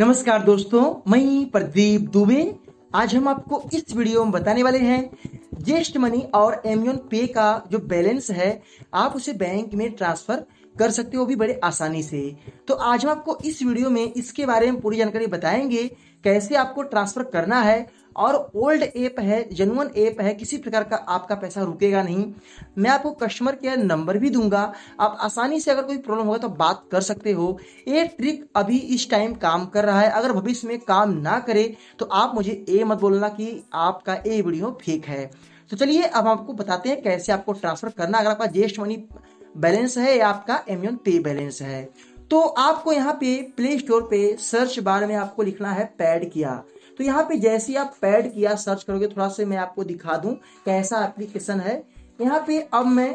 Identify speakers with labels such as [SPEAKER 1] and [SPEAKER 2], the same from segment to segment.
[SPEAKER 1] नमस्कार दोस्तों मैं प्रदीप दुबे आज हम आपको इस वीडियो में बताने वाले हैं जेस्ट मनी और एमियन पे का जो बैलेंस है आप उसे बैंक में ट्रांसफर कर सकते हो भी बड़े आसानी से तो आज हम आपको इस वीडियो में इसके बारे में पूरी जानकारी बताएंगे कैसे आपको ट्रांसफर करना है और ओल्ड ऐप है जेनुअन ऐप है किसी प्रकार का आपका पैसा रुकेगा नहीं मैं आपको कस्टमर केयर नंबर भी दूंगा आप आसानी से अगर कोई प्रॉब्लम होगा तो बात कर सकते हो ये ट्रिक अभी इस टाइम काम कर रहा है अगर भविष्य में काम ना करे तो आप मुझे ये मत बोलना कि आपका ये वीडियो फेक है तो चलिए अब आपको बताते हैं कैसे आपको ट्रांसफर करना अगर आपका जेस्ट मनी बैलेंस है या आपका एमियन पे बैलेंस है तो आपको यहाँ पे प्ले स्टोर पे सर्च बार में आपको लिखना है पैड किया तो यहाँ पे जैसे आप पैड किया सर्च करोगे थोड़ा सा मैं आपको दिखा दूं कैसा एप्लीकेशन है यहाँ पे अब मैं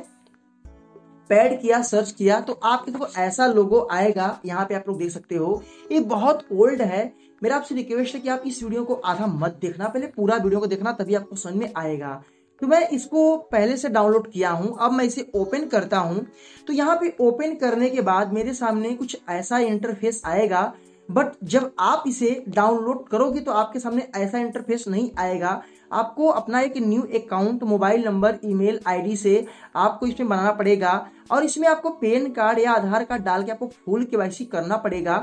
[SPEAKER 1] पैड किया सर्च किया तो आपके देखो तो ऐसा लोगो आएगा यहाँ पे आप लोग देख सकते हो ये बहुत ओल्ड है मेरा आपसे रिक्वेस्ट है कि आप इस वीडियो को आधा मत देखना पहले पूरा वीडियो को देखना तभी आपको समझ में आएगा तो मैं इसको पहले से डाउनलोड किया हूं अब मैं इसे ओपन करता हूं तो यहाँ पे ओपन करने के बाद मेरे सामने कुछ ऐसा इंटरफेस आएगा बट जब आप इसे डाउनलोड करोगे तो आपके सामने ऐसा इंटरफेस नहीं आएगा आपको अपना एक new account mobile number email ID से आपको इसमें बनाना पड़ेगा और इसमें आपको पेन कार्ड या आधार कार्ड डाल के आपको फुल के करना पड़ेगा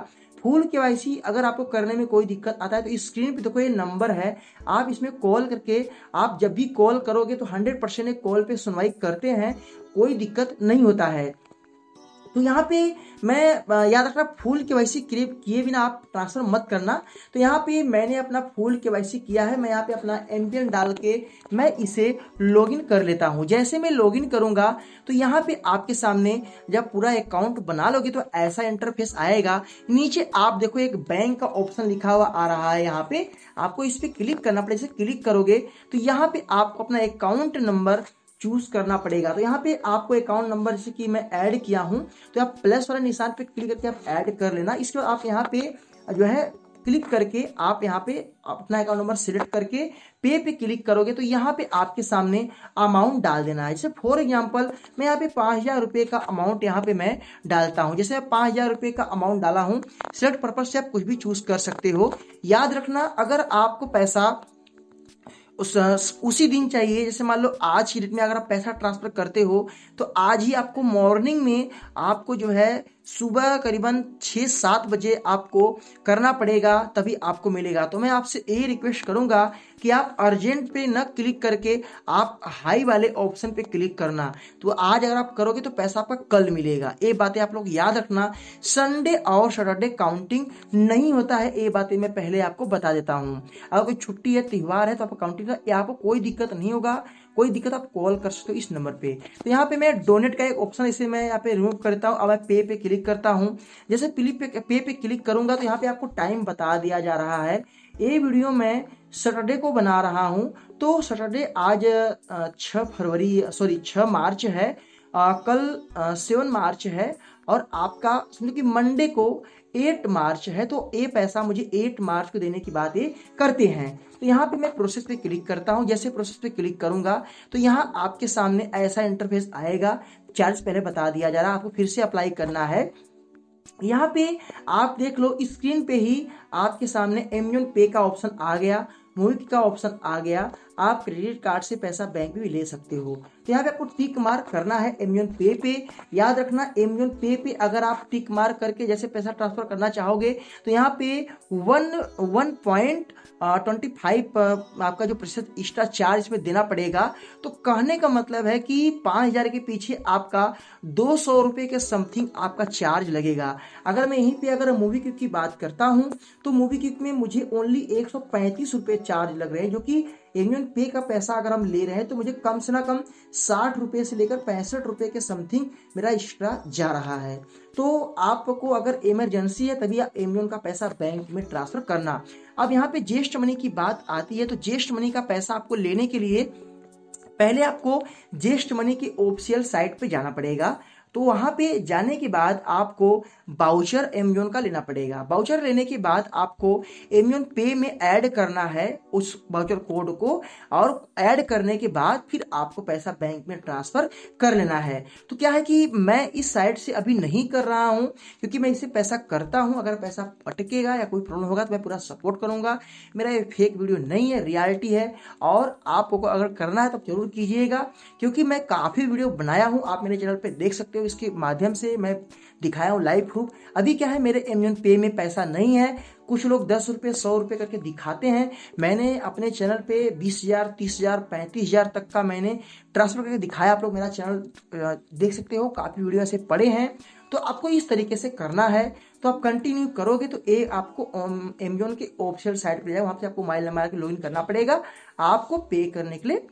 [SPEAKER 1] फुल के अगर आपको करने में कोई दिक्कत आता है तो स्क्रीन पे देखो ये नंबर है आप इसमें कॉल करके आप जब भी कॉल करोगे तो हंड्रेड परसेंट कॉल पे सुनवाई करते हैं कोई दिक्कत नहीं होता है तो यहाँ पे मैं याद रखना फुल के वाई सी किए बिना आप ट्रांसफ़र मत करना तो यहाँ पे मैंने अपना फुल के वाई सी किया है मैं यहाँ पे अपना एम डाल के मैं इसे लॉगिन कर लेता हूँ जैसे मैं लॉगिन करूँगा तो यहाँ पे आपके सामने जब पूरा अकाउंट बना लोगे तो ऐसा इंटरफेस आएगा नीचे आप देखो एक बैंक का ऑप्शन लिखा हुआ आ रहा है यहाँ पे आपको इस पर क्लिक करना पड़ेगा क्लिक करोगे तो यहाँ पे आपको अपना अकाउंट नंबर चूज करना पड़ेगा तो यहाँ पे आपको अकाउंट नंबर जैसे कि मैं ऐड किया हूँ तो आप प्लस वाले निशान पे क्लिक करके आप ऐड कर लेना इसके बाद आप यहाँ पे जो है क्लिक करके आप यहाँ पे अपना अकाउंट नंबर सिलेक्ट करके पे पे क्लिक करोगे तो यहाँ पे आपके सामने अमाउंट डाल देना है जैसे फॉर एग्जांपल मैं यहाँ पे पाँच हज़ार रुपये का अमाउंट यहाँ पे मैं डालता हूँ जैसे पाँच हज़ार रुपये का अमाउंट डाला हूँ सिलेक्ट पर्पज से आप कुछ भी चूज कर सकते हो याद रखना अगर आपको पैसा उस उसी दिन चाहिए जैसे मान लो आज की डेट में अगर आप पैसा ट्रांसफर करते हो तो आज ही आपको मॉर्निंग में आपको जो है सुबह करीबन छः सात बजे आपको करना पड़ेगा तभी आपको मिलेगा तो मैं आपसे यही रिक्वेस्ट करूंगा कि आप अर्जेंट पे न क्लिक करके आप हाई वाले ऑप्शन पे क्लिक करना तो आज अगर आप करोगे तो पैसा आपका कल मिलेगा ये बातें आप लोग याद रखना संडे और सैटरडे काउंटिंग नहीं होता है ये बातें मैं पहले आपको बता देता हूँ अगर कोई छुट्टी है त्यौहार है तो आपका काउंटिंग आपको कोई दिक्कत नहीं होगा कोई दिक्कत आप कॉल कर सकते हो इस नंबर पे तो यहाँ पे मैं डोनेट का एक ऑप्शन इसे मैं यहाँ पे रिमूव करता हूँ अब मैं पे पे क्लिक क्लिक करता हूँ जैसे पिली पे पे पे क्लिक करूंगा तो यहाँ पे आपको टाइम बता दिया जा रहा है ये वीडियो मैं सैटरडे को बना रहा हूँ तो सैटरडे आज छः फरवरी सॉरी छः मार्च है आ, कल सेवन मार्च है और आपका समझो कि मंडे को एट मार्च है तो ये पैसा मुझे एट मार्च को देने की बात ये करते हैं तो यहाँ पे मैं प्रोसेस पे क्लिक करता हूँ जैसे प्रोसेस पे क्लिक करूंगा तो यहाँ आपके सामने ऐसा इंटरफेस आएगा चार्ज पहले बता दिया जा रहा है आपको फिर से अप्लाई करना है यहाँ पे आप देख लो स्क्रीन पे ही आपके सामने एमजोन पे का ऑप्शन आ गया मूविक का ऑप्शन आ गया आप क्रेडिट कार्ड से पैसा बैंक में भी ले सकते हो तो यहाँ पे आपको टिक मार्क करना है एमजोन पे पे याद रखना एमजोन पे पे अगर आप टिक मार्क करके जैसे पैसा ट्रांसफर करना चाहोगे तो यहाँ पे one one point twenty five आपका जो प्रतिशत एक्स्ट्रा चार्ज इसमें देना पड़ेगा तो कहने का मतलब है कि पाँच हज़ार के पीछे आपका दो सौ रुपये के समथिंग आपका चार्ज लगेगा अगर मैं यहीं पे अगर मूवी क्विक की बात करता हूँ तो मूवी क्विक में मुझे ओनली एक सौ पैंतीस रुपये चार्ज लग रहे हैं जो कि एनुअल पे का पैसा अगर हम ले रहे हैं तो मुझे कम से ना कम साठ रुपये से लेकर पैंसठ रुपये के समथिंग मेरा एक्स्ट्रा जा रहा है तो आपको अगर इमरजेंसी है तभी आप का पैसा बैंक में ट्रांसफर करना अब यहाँ पे जेस्ट मनी की बात आती है तो ज्येष्ठ मनी का पैसा आपको लेने के लिए पहले आपको जेस्ट मनी की ऑफिशियल साइट पे जाना पड़ेगा तो वहां पे जाने के बाद आपको बाउचर एमजोन का लेना पड़ेगा बाउचर लेने के बाद आपको एमजोन पे में ऐड करना है उस बाउचर कोड को और ऐड करने के बाद फिर आपको पैसा बैंक में ट्रांसफ़र कर लेना है तो क्या है कि मैं इस साइट से अभी नहीं कर रहा हूं क्योंकि मैं इससे पैसा करता हूं अगर पैसा अटकेगा या कोई प्रॉब्लम होगा तो मैं पूरा सपोर्ट करूंगा मेरा ये फेक वीडियो नहीं है रियालिटी है और आपको अगर करना है तो जरूर कीजिएगा क्योंकि मैं काफ़ी वीडियो बनाया हूँ आप मेरे चैनल पर देख सकते सकते हो इसके माध्यम से मैं दिखाया हूँ लाइव प्रूफ अभी क्या है मेरे एमजोन पे में पैसा नहीं है कुछ लोग दस रुपये सौ रुपये करके दिखाते हैं मैंने अपने चैनल पे बीस हज़ार तीस हज़ार पैंतीस हज़ार तक का मैंने ट्रांसफर करके दिखाया आप लोग मेरा चैनल देख सकते हो काफ़ी वीडियो ऐसे पड़े हैं तो आपको इस तरीके से करना है तो आप कंटिन्यू करोगे तो ए आपको एमजोन के ऑफिशियल साइट पर जाए वहाँ से आपको मोबाइल नंबर के लॉगिन करना पड़ेगा आपको पे करने के लिए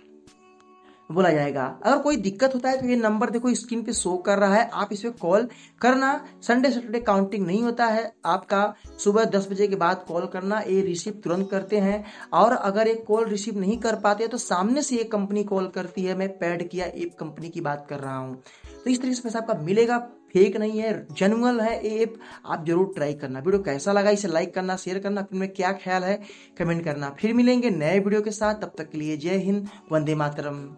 [SPEAKER 1] बोला जाएगा अगर कोई दिक्कत होता है तो ये नंबर देखो स्क्रीन पे शो कर रहा है आप इस पर कॉल करना संडे सैटरडे काउंटिंग नहीं होता है आपका सुबह दस बजे के बाद कॉल करना ये रिसीव तुरंत करते हैं और अगर एक कॉल रिसीव नहीं कर पाते तो सामने से एक कंपनी कॉल करती है मैं पैड किया एक कंपनी की बात कर रहा हूँ तो इस तरीके से पैसा आपका मिलेगा फेक नहीं है जनवल है ये ऐप आप जरूर ट्राई करना वीडियो कैसा लगा इसे लाइक करना शेयर करना फिर में क्या ख्याल है कमेंट करना फिर मिलेंगे नए वीडियो के साथ तब तक के लिए जय हिंद वंदे मातरम